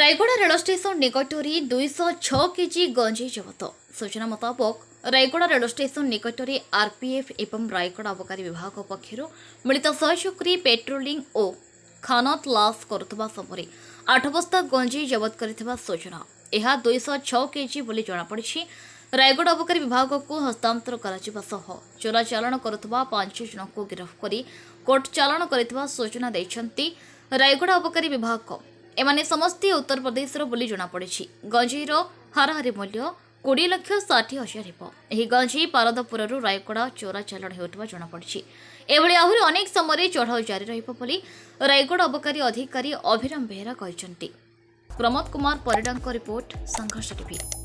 ରାୟଗଡ଼ା ରେଳ ଷ୍ଟେସନ ନିକଟରେ ଦୁଇଶହ ଛ କେଜି ଗଞ୍ଜେଇ ଜବତ ସୂଚନା ମୁତାବକ ରାୟଗଡ଼ା ରେଳ ଷ୍ଟେସନ ନିକଟରେ ଆର୍ପିଏଫ୍ ଏବଂ ରାୟଗଡ଼ା ଅବକାରୀ ବିଭାଗ ପକ୍ଷରୁ ମିଳିତ ସହଯୋଗରେ ପେଟ୍ରୋଲିଂ ଓ ଖାନତ ଲାସ୍ କରୁଥିବା ସମୟରେ ଆଠ ବସ୍ତା ଗଞ୍ଜେଇ ଜବତ କରିଥିବା ସୂଚନା ଏହା ଦୁଇଶହ ଛ କେଜି ବୋଲି ଜଣାପଡ଼ିଛି ରାୟଗଡ଼ା ଅବକାରୀ ବିଭାଗକୁ ହସ୍ତାନ୍ତର କରାଯିବା ସହ ଚୋରାଚାଲାଣ କରୁଥିବା ପାଞ୍ଚ ଜଣଙ୍କୁ ଗିରଫ କରି କୋର୍ଟ ଚାଲାଣ କରିଥିବା ସୂଚନା ଦେଇଛନ୍ତି ରାୟଗଡ଼ା ଅବକାରୀ ବିଭାଗ ଏମାନେ ସମସ୍ତେ ଉତ୍ତରପ୍ରଦେଶର ବୋଲି ଜଣାପଡ଼ିଛି ଗଞ୍ଜେଇର ହାରାହାରି ମୂଲ୍ୟ କୋଡ଼ିଏ ଲକ୍ଷ ଷାଠିଏ ହଜାର ହେବ ଏହି ଗଞ୍ଜେଇ ପାରଦପୁରରୁ ରାୟଗଡ଼ା ଚୋରା ଚାଲାଣ ହେଉଥିବା ଜଣାପଡ଼ିଛି ଏଭଳି ଆହୁରି ଅନେକ ସମୟରେ ଚଢ଼ାଉ ଜାରି ରହିବ ବୋଲି ରାୟଗଡ଼ ଅବକାରୀ ଅଧିକାରୀ ଅଭିରାମ ବେହେରା କହିଛନ୍ତି ପ୍ରମୋଦ କୁମାର ପରିଡ଼ାଙ୍କ ରିପୋର୍ଟ ସଂଘର୍ଷ ଟିଭି